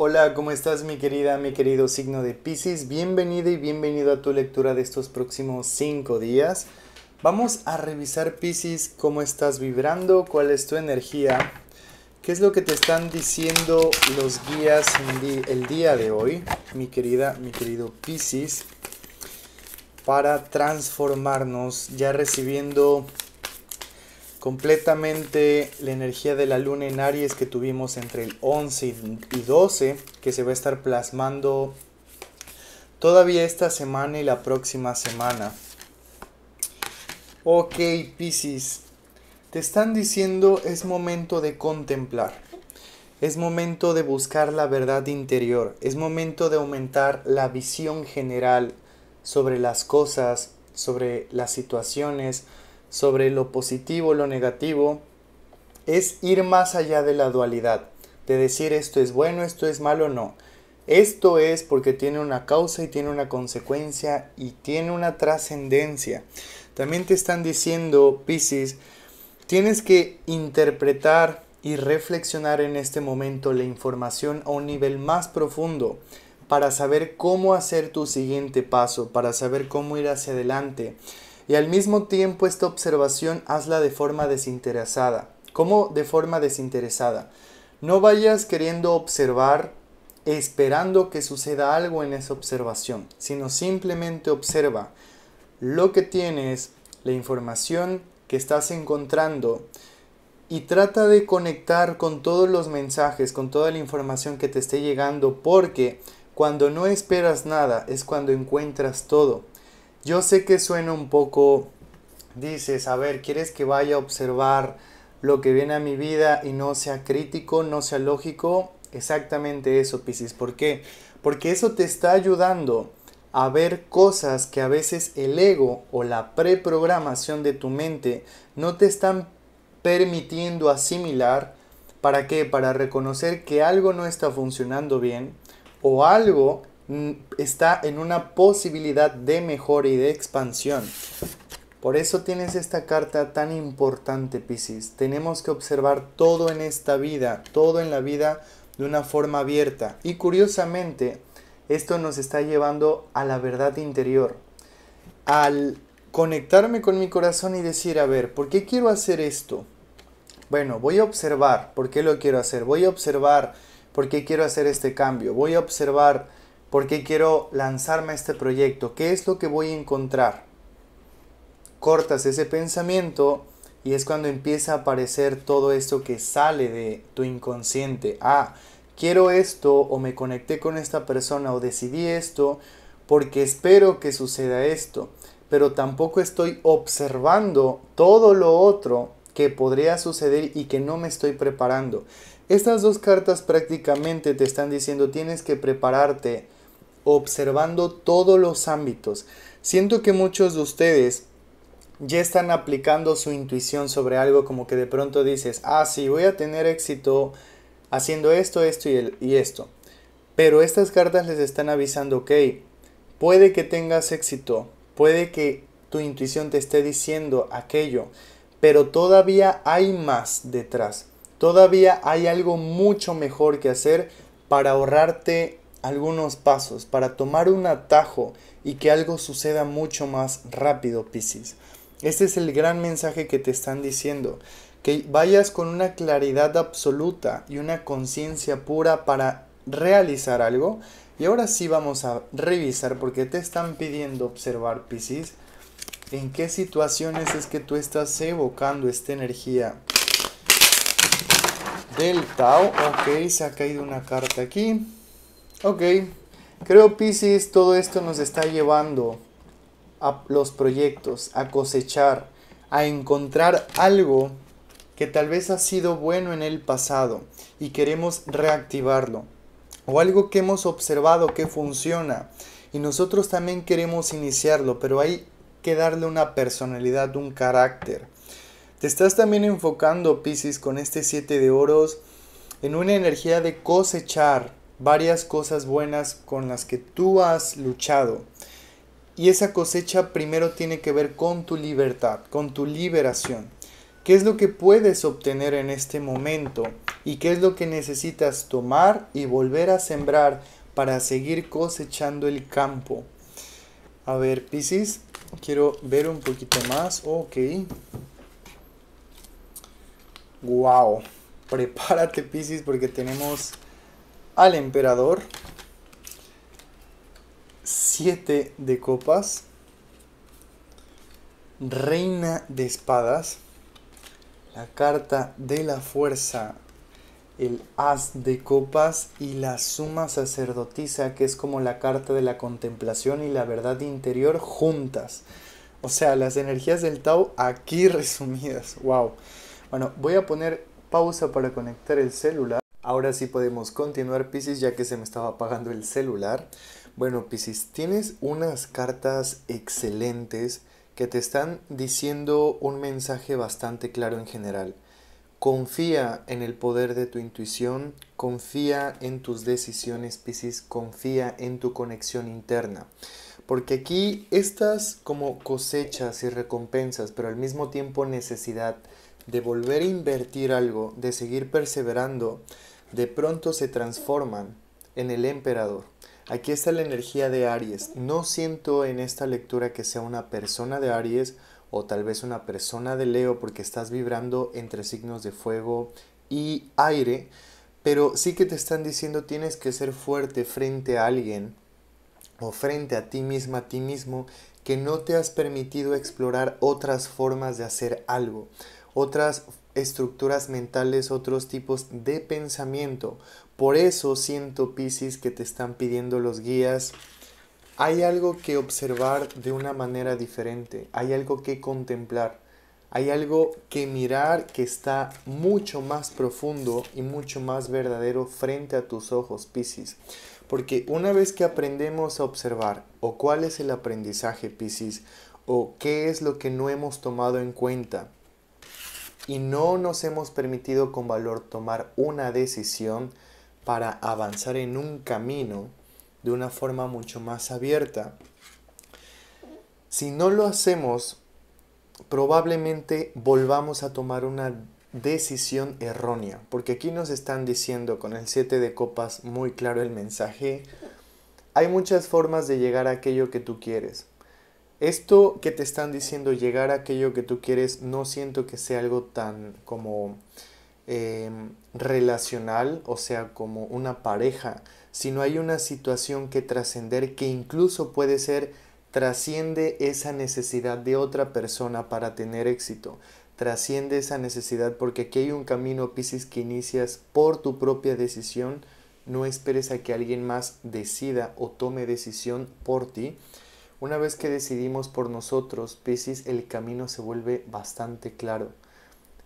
Hola, ¿cómo estás mi querida, mi querido signo de Pisces? Bienvenida y bienvenido a tu lectura de estos próximos cinco días. Vamos a revisar Pisces, cómo estás vibrando, cuál es tu energía, qué es lo que te están diciendo los guías el día de hoy, mi querida, mi querido Pisces, para transformarnos ya recibiendo completamente la energía de la luna en Aries que tuvimos entre el 11 y 12, que se va a estar plasmando todavía esta semana y la próxima semana. Ok, Pisces, te están diciendo es momento de contemplar. Es momento de buscar la verdad interior, es momento de aumentar la visión general sobre las cosas, sobre las situaciones, sobre lo positivo, lo negativo, es ir más allá de la dualidad, de decir esto es bueno, esto es malo, no. Esto es porque tiene una causa y tiene una consecuencia y tiene una trascendencia. También te están diciendo, Pisces... tienes que interpretar y reflexionar en este momento la información a un nivel más profundo para saber cómo hacer tu siguiente paso, para saber cómo ir hacia adelante y al mismo tiempo esta observación hazla de forma desinteresada. ¿Cómo de forma desinteresada? No vayas queriendo observar esperando que suceda algo en esa observación, sino simplemente observa lo que tienes, la información que estás encontrando y trata de conectar con todos los mensajes, con toda la información que te esté llegando, porque cuando no esperas nada es cuando encuentras todo. Yo sé que suena un poco, dices, a ver, ¿quieres que vaya a observar lo que viene a mi vida y no sea crítico, no sea lógico? Exactamente eso, Piscis. ¿Por qué? Porque eso te está ayudando a ver cosas que a veces el ego o la preprogramación de tu mente no te están permitiendo asimilar. ¿Para qué? Para reconocer que algo no está funcionando bien o algo está en una posibilidad de mejora y de expansión. Por eso tienes esta carta tan importante, Piscis. Tenemos que observar todo en esta vida, todo en la vida de una forma abierta. Y curiosamente, esto nos está llevando a la verdad interior. Al conectarme con mi corazón y decir, a ver, ¿por qué quiero hacer esto? Bueno, voy a observar por qué lo quiero hacer. Voy a observar por qué quiero hacer este cambio. Voy a observar ¿Por qué quiero lanzarme a este proyecto? ¿Qué es lo que voy a encontrar? Cortas ese pensamiento y es cuando empieza a aparecer todo esto que sale de tu inconsciente. Ah, quiero esto o me conecté con esta persona o decidí esto porque espero que suceda esto. Pero tampoco estoy observando todo lo otro que podría suceder y que no me estoy preparando. Estas dos cartas prácticamente te están diciendo tienes que prepararte observando todos los ámbitos. Siento que muchos de ustedes ya están aplicando su intuición sobre algo como que de pronto dices, ah, sí, voy a tener éxito haciendo esto, esto y, el, y esto. Pero estas cartas les están avisando, ok, puede que tengas éxito, puede que tu intuición te esté diciendo aquello, pero todavía hay más detrás. Todavía hay algo mucho mejor que hacer para ahorrarte algunos pasos para tomar un atajo y que algo suceda mucho más rápido, Piscis. Este es el gran mensaje que te están diciendo, que vayas con una claridad absoluta y una conciencia pura para realizar algo. Y ahora sí vamos a revisar porque te están pidiendo observar, Piscis, en qué situaciones es que tú estás evocando esta energía del Tao. Ok, se ha caído una carta aquí. Ok, creo Pisces, todo esto nos está llevando a los proyectos, a cosechar, a encontrar algo que tal vez ha sido bueno en el pasado y queremos reactivarlo. O algo que hemos observado que funciona y nosotros también queremos iniciarlo, pero hay que darle una personalidad, un carácter. Te estás también enfocando, Pisces, con este 7 de oros en una energía de cosechar, varias cosas buenas con las que tú has luchado. Y esa cosecha primero tiene que ver con tu libertad, con tu liberación. ¿Qué es lo que puedes obtener en este momento? ¿Y qué es lo que necesitas tomar y volver a sembrar para seguir cosechando el campo? A ver, Piscis, quiero ver un poquito más. Ok. Wow. Prepárate, Piscis, porque tenemos al emperador. siete de copas. Reina de espadas. La carta de la fuerza. El as de copas y la suma sacerdotisa, que es como la carta de la contemplación y la verdad interior juntas. O sea, las energías del Tao aquí resumidas. Wow. Bueno, voy a poner pausa para conectar el celular. Ahora sí podemos continuar, Pisces, ya que se me estaba apagando el celular. Bueno, Pisces, tienes unas cartas excelentes que te están diciendo un mensaje bastante claro en general. Confía en el poder de tu intuición, confía en tus decisiones, Pisces, confía en tu conexión interna. Porque aquí estas como cosechas y recompensas, pero al mismo tiempo necesidad de volver a invertir algo, de seguir perseverando, de pronto se transforman en el emperador. Aquí está la energía de Aries. No siento en esta lectura que sea una persona de Aries o tal vez una persona de Leo porque estás vibrando entre signos de fuego y aire, pero sí que te están diciendo tienes que ser fuerte frente a alguien o frente a ti misma, a ti mismo, que no te has permitido explorar otras formas de hacer algo, otras estructuras mentales, otros tipos de pensamiento. Por eso siento, Piscis, que te están pidiendo los guías. Hay algo que observar de una manera diferente, hay algo que contemplar, hay algo que mirar que está mucho más profundo y mucho más verdadero frente a tus ojos, Piscis. Porque una vez que aprendemos a observar, o cuál es el aprendizaje, Piscis, o qué es lo que no hemos tomado en cuenta, y no nos hemos permitido con valor tomar una decisión para avanzar en un camino de una forma mucho más abierta. Si no lo hacemos, probablemente volvamos a tomar una decisión errónea, porque aquí nos están diciendo con el 7 de copas muy claro el mensaje, hay muchas formas de llegar a aquello que tú quieres, esto que te están diciendo, llegar a aquello que tú quieres, no siento que sea algo tan como em, relacional, o sea, como una pareja, sino hay una situación que trascender que incluso puede ser trasciende esa necesidad de otra persona para tener éxito. Trasciende esa necesidad porque aquí hay un camino, Piscis, que inicias por tu propia decisión. No esperes a que alguien más decida o tome decisión por ti una vez que decidimos por nosotros, Pisces, el camino se vuelve bastante claro.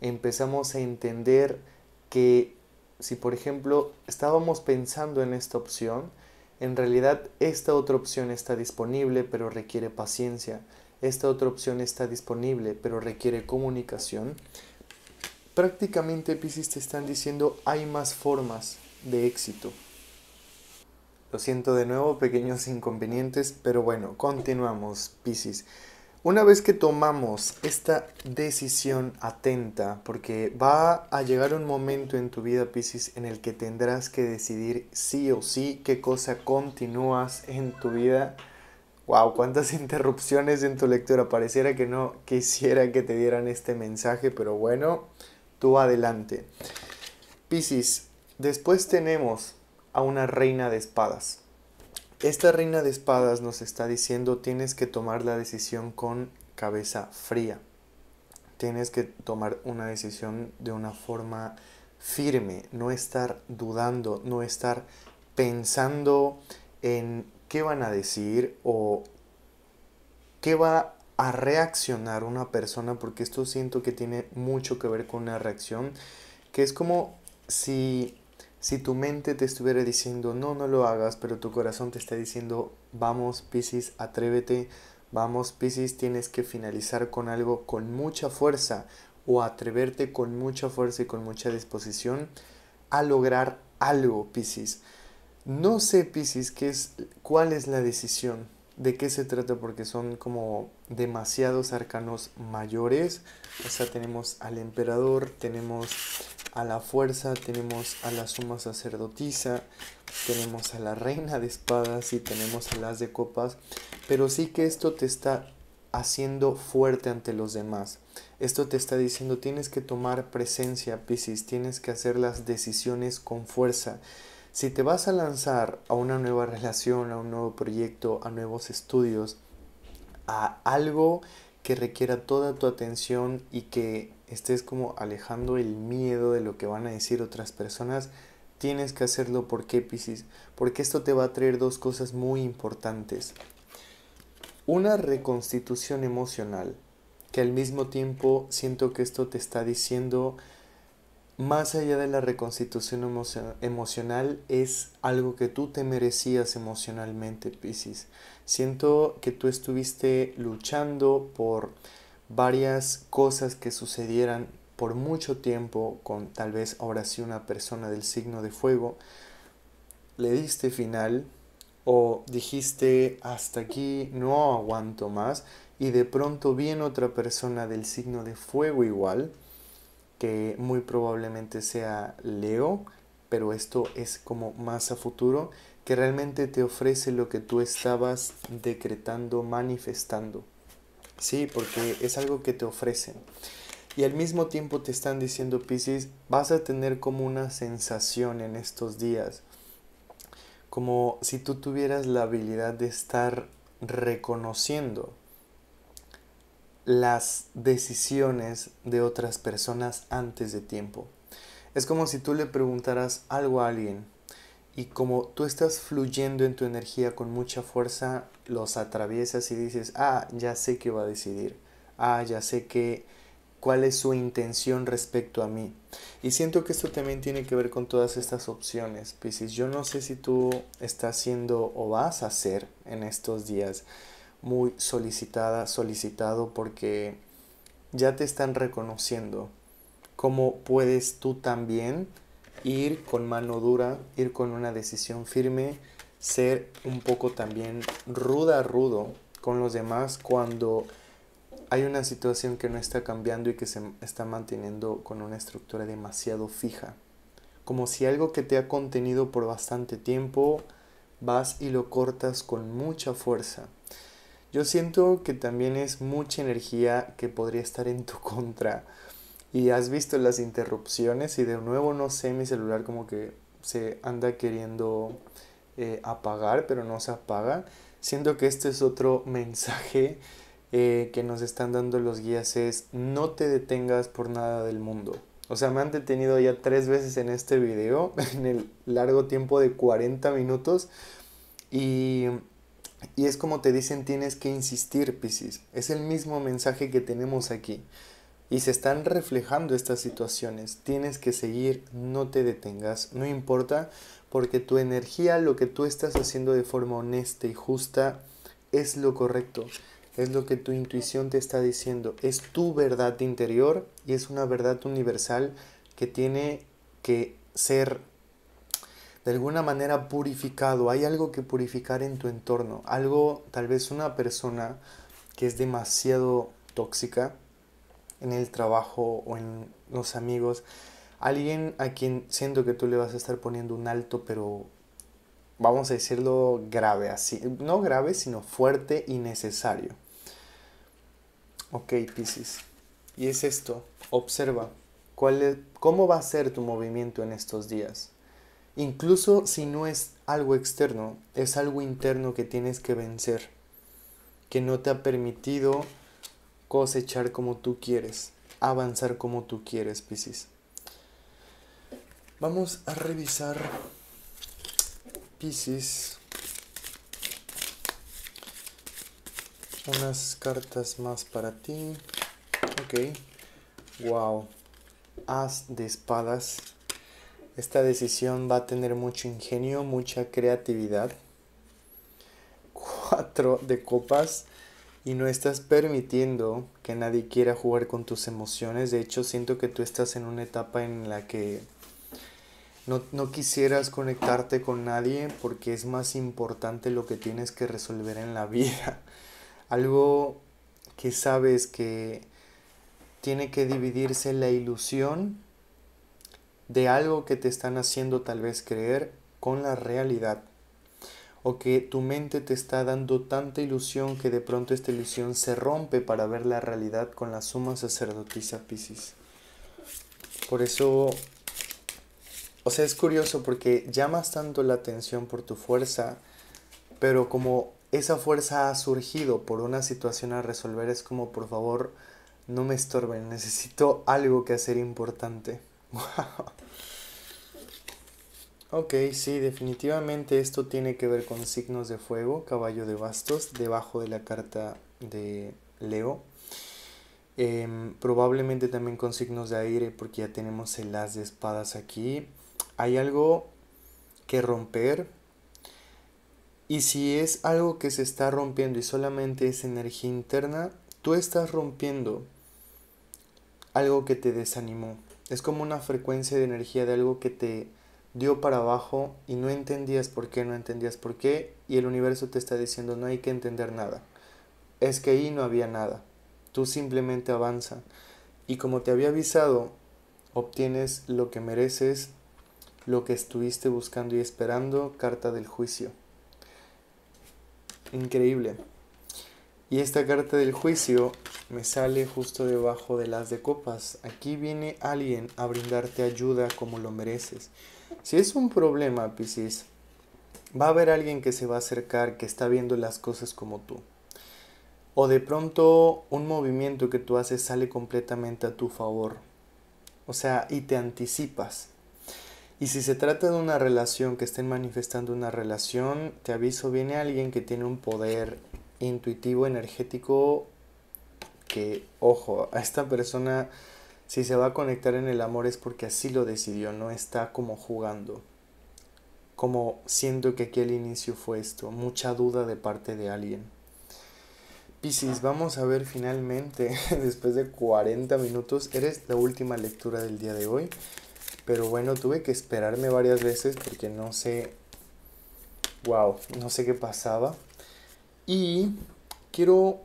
Empezamos a entender que si por ejemplo estábamos pensando en esta opción, en realidad esta otra opción está disponible pero requiere paciencia. Esta otra opción está disponible pero requiere comunicación. Prácticamente Pisces, te están diciendo hay más formas de éxito. Lo siento de nuevo, pequeños inconvenientes, pero bueno, continuamos, Piscis. Una vez que tomamos esta decisión atenta, porque va a llegar un momento en tu vida, Piscis, en el que tendrás que decidir sí o sí qué cosa continúas en tu vida. Wow, cuántas interrupciones en tu lectura. Pareciera que no quisiera que te dieran este mensaje, pero bueno, tú adelante. Piscis, después tenemos a una reina de espadas. Esta reina de espadas nos está diciendo tienes que tomar la decisión con cabeza fría. Tienes que tomar una decisión de una forma firme, no estar dudando, no estar pensando en qué van a decir o qué va a reaccionar una persona, porque esto siento que tiene mucho que ver con una reacción, que es como si si tu mente te estuviera diciendo, no, no lo hagas, pero tu corazón te está diciendo, vamos, Piscis, atrévete, vamos, Piscis, tienes que finalizar con algo con mucha fuerza o atreverte con mucha fuerza y con mucha disposición a lograr algo, Piscis. No sé, Piscis, es, cuál es la decisión, de qué se trata, porque son como demasiados arcanos mayores. O sea, tenemos al emperador, tenemos a la fuerza, tenemos a la suma sacerdotisa, tenemos a la reina de espadas y tenemos a las de copas, pero sí que esto te está haciendo fuerte ante los demás. Esto te está diciendo tienes que tomar presencia, Piscis, tienes que hacer las decisiones con fuerza. Si te vas a lanzar a una nueva relación, a un nuevo proyecto, a nuevos estudios, a algo que requiera toda tu atención y que estés como alejando el miedo de lo que van a decir otras personas, tienes que hacerlo porque Piscis, porque esto te va a traer dos cosas muy importantes. Una reconstitución emocional, que al mismo tiempo siento que esto te está diciendo más allá de la reconstitución emocional, es algo que tú te merecías emocionalmente, Piscis. Siento que tú estuviste luchando por varias cosas que sucedieran por mucho tiempo con tal vez ahora sí una persona del signo de fuego, le diste final o dijiste hasta aquí no aguanto más y de pronto viene otra persona del signo de fuego igual, que muy probablemente sea Leo, pero esto es como más a futuro, que realmente te ofrece lo que tú estabas decretando, manifestando. Sí, porque es algo que te ofrecen. Y al mismo tiempo te están diciendo, Pisces, vas a tener como una sensación en estos días. Como si tú tuvieras la habilidad de estar reconociendo las decisiones de otras personas antes de tiempo. Es como si tú le preguntaras algo a alguien y como tú estás fluyendo en tu energía con mucha fuerza, los atraviesas y dices, ah, ya sé qué va a decidir, ah, ya sé que cuál es su intención respecto a mí. Y siento que esto también tiene que ver con todas estas opciones, Pisces. Yo no sé si tú estás siendo o vas a ser en estos días muy solicitada, solicitado, porque ya te están reconociendo cómo puedes tú también ir con mano dura, ir con una decisión firme, ser un poco también ruda, rudo con los demás cuando hay una situación que no está cambiando y que se está manteniendo con una estructura demasiado fija. Como si algo que te ha contenido por bastante tiempo, vas y lo cortas con mucha fuerza. Yo siento que también es mucha energía que podría estar en tu contra y has visto las interrupciones y de nuevo no sé, mi celular como que se anda queriendo eh, apagar, pero no se apaga. Siento que este es otro mensaje eh, que nos están dando los guías, es no te detengas por nada del mundo. O sea, me han detenido ya tres veces en este video, en el largo tiempo de 40 minutos. Y, y es como te dicen, tienes que insistir, Piscis. Es el mismo mensaje que tenemos aquí y se están reflejando estas situaciones. Tienes que seguir, no te detengas, no importa, porque tu energía, lo que tú estás haciendo de forma honesta y justa, es lo correcto, es lo que tu intuición te está diciendo, es tu verdad interior y es una verdad universal que tiene que ser de alguna manera purificado. Hay algo que purificar en tu entorno, algo, tal vez una persona que es demasiado tóxica, en el trabajo o en los amigos, alguien a quien siento que tú le vas a estar poniendo un alto, pero vamos a decirlo grave, así, no grave, sino fuerte y necesario. Ok, Pisces. Y es esto, observa cuál es, cómo va a ser tu movimiento en estos días. Incluso si no es algo externo, es algo interno que tienes que vencer, que no te ha permitido cosechar como tú quieres, avanzar como tú quieres, Piscis. Vamos a revisar, Piscis, unas cartas más para ti. Ok, wow, as de espadas. Esta decisión va a tener mucho ingenio, mucha creatividad. Cuatro de copas y no estás permitiendo que nadie quiera jugar con tus emociones. De hecho, siento que tú estás en una etapa en la que no, no, quisieras conectarte con nadie porque es más importante lo que tienes que resolver en la vida. Algo que sabes que tiene que dividirse la ilusión de algo que te están haciendo tal vez creer con la realidad o que tu mente te está dando tanta ilusión que de pronto esta ilusión se rompe para ver la realidad con la suma sacerdotisa Pisces. Por eso, o sea, es curioso porque llamas tanto la atención por tu fuerza, pero como esa fuerza ha surgido por una situación a resolver, es como, por favor, no me estorben, necesito algo que hacer importante. Ok, sí, definitivamente esto tiene que ver con signos de fuego, caballo de bastos, debajo de la carta de Leo. Em, probablemente también con signos de aire porque ya tenemos el as de espadas aquí. Hay algo que romper. Y si es algo que se está rompiendo y solamente es energía interna, tú estás rompiendo algo que te desanimó. Es como una frecuencia de energía de algo que te dio para abajo y no entendías por qué, no entendías por qué, y el universo te está diciendo no hay que entender nada. Es que ahí no había nada. Tú simplemente avanza. Y como te había avisado, obtienes lo que mereces, lo que estuviste buscando y esperando, carta del juicio. Increíble. Y esta carta del juicio me sale justo debajo de las de copas. Aquí viene alguien a brindarte ayuda como lo mereces. Si es un problema, Piscis, va a haber alguien que se va a acercar, que está viendo las cosas como tú. O de pronto un movimiento que tú haces sale completamente a tu favor. O sea, y te anticipas. Y si se trata de una relación, que estén manifestando una relación, te aviso, viene alguien que tiene un poder intuitivo, energético, que, ojo, a esta persona si se va a conectar en el amor es porque así lo decidió, no está como jugando. Como siento que aquí inicio fue esto, mucha duda de parte de alguien. Piscis, vamos a ver finalmente, después de 40 minutos, eres la última lectura del día de hoy. Pero bueno, tuve que esperarme varias veces porque no sé, wow, no sé qué pasaba. Y quiero,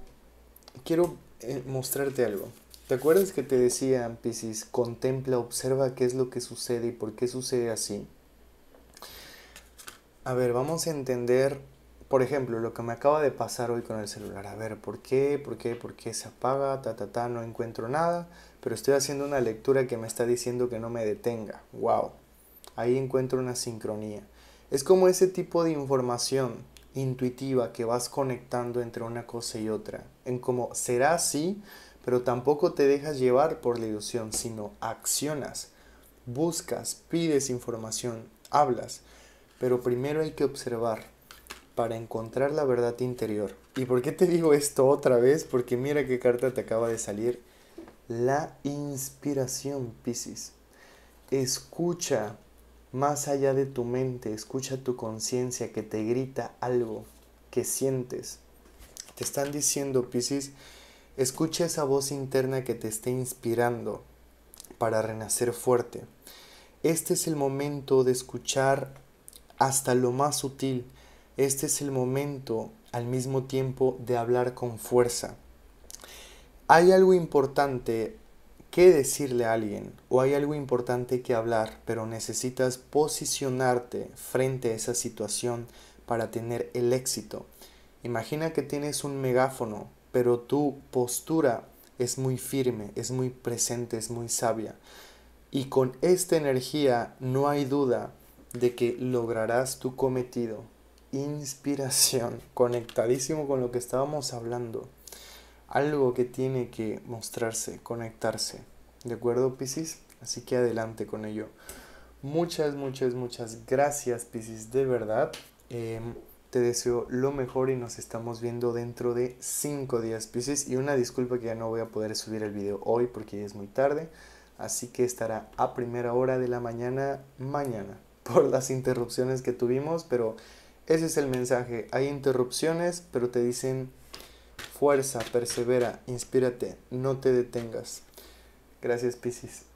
quiero eh, mostrarte algo. ¿Te acuerdas que te decía, Piscis, contempla, observa qué es lo que sucede y por qué sucede así? A ver, vamos a entender, por ejemplo, lo que me acaba de pasar hoy con el celular. A ver, ¿por qué? ¿Por qué? ¿Por qué se apaga? Ta, ta, ta, no encuentro nada, pero estoy haciendo una lectura que me está diciendo que no me detenga. ¡Wow! Ahí encuentro una sincronía. Es como ese tipo de información intuitiva que vas conectando entre una cosa y otra. En cómo será así, pero tampoco te dejas llevar por la ilusión, sino accionas, buscas, pides información, hablas, pero primero hay que observar para encontrar la verdad interior. ¿Y por qué te digo esto otra vez? Porque mira qué carta te acaba de salir. La inspiración, Piscis. Escucha más allá de tu mente, escucha tu conciencia que te grita algo que sientes. Te están diciendo, Piscis, Escucha esa voz interna que te esté inspirando para renacer fuerte. Este es el momento de escuchar hasta lo más sutil. Este es el momento al mismo tiempo de hablar con fuerza. Hay algo importante que decirle a alguien o hay algo importante que hablar, pero necesitas posicionarte frente a esa situación para tener el éxito. Imagina que tienes un megáfono pero tu postura es muy firme, es muy presente, es muy sabia. Y con esta energía no hay duda de que lograrás tu cometido. Inspiración, conectadísimo con lo que estábamos hablando. Algo que tiene que mostrarse, conectarse. ¿De acuerdo, Piscis? Así que adelante con ello. Muchas, muchas, muchas gracias, Piscis, de verdad. Em, te deseo lo mejor y nos estamos viendo dentro de 5 días, Pisces. Y una disculpa que ya no voy a poder subir el video hoy porque es muy tarde. Así que estará a primera hora de la mañana mañana por las interrupciones que tuvimos, pero ese es el mensaje. Hay interrupciones, pero te dicen fuerza, persevera, inspírate, no te detengas. Gracias, Piscis.